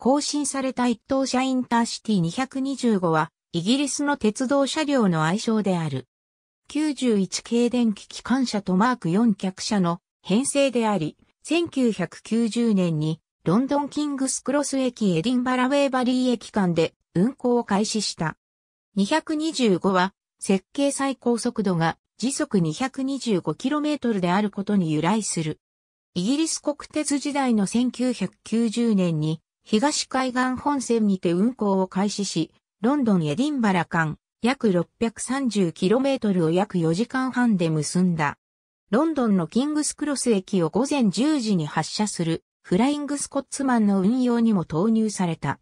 更新された一等車インターシティ225は、イギリスの鉄道車両の愛称である。91系電気機関車とマーク4客車の編成であり、1990年にロンドンキングスクロス駅エディンバラウェーバリー駅間で運行を開始した。225は設計最高速度が時速 225km であることに由来する。イギリス国鉄時代の1990年に東海岸本線にて運行を開始し、ロンドンエディンバラ間、約 630km を約4時間半で結んだ。ロンドンのキングスクロス駅を午前10時に発車するフライングスコッツマンの運用にも投入された。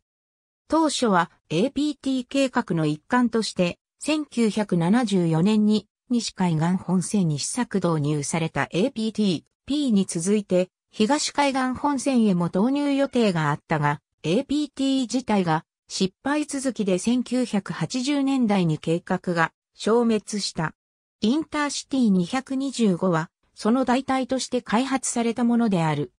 当初は APT 計画の一環として、1974年に西海岸本線に試作導入された APT、P に続いて東海岸本線へも導入予定があったが、APT 自体が失敗続きで1980年代に計画が消滅した。インターシティ225はその代替として開発されたものである。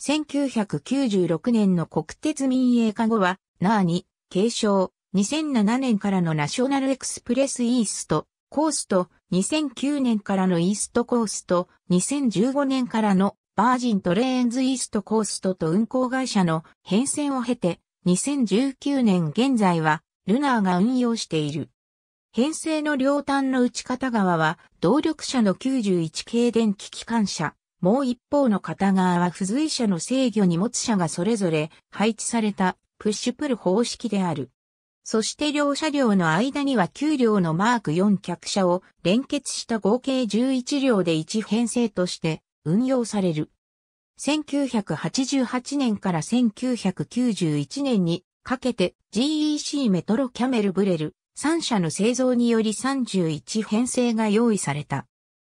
1996年の国鉄民営化後は、ナーに、継承、2007年からのナショナルエクスプレスイースト、コースと、2009年からのイーストコースと、2015年からのバージントレーンズイーストコーストと運行会社の変遷を経て、2019年現在は、ルナーが運用している。編成の両端の内片側は、動力車の91系電気機関車、もう一方の片側は付随車の制御荷物車がそれぞれ配置されたプッシュプル方式である。そして両車両の間には9両のマーク4客車を連結した合計11両で1編成として運用される。1988年から1991年にかけて GEC メトロキャメルブレル3社の製造により31編成が用意された。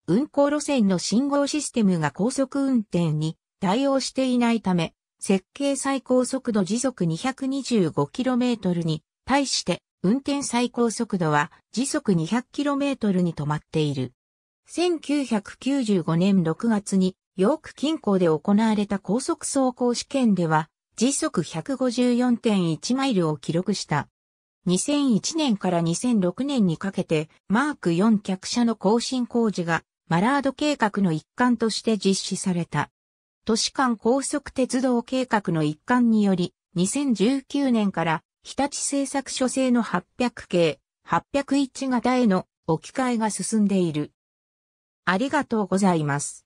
運行路線の信号システムが高速運転に対応していないため、設計最高速度時速 225km に対して運転最高速度は時速 200km に止まっている。1995年6月にヨーク近郊で行われた高速走行試験では時速154.1マイルを記録した。2001年から2006年にかけてマーク4客車の更新工事がマラード計画の一環として実施された。都市間高速鉄道計画の一環により2019年から日立製作所製の800系801型への置き換えが進んでいる。ありがとうございます。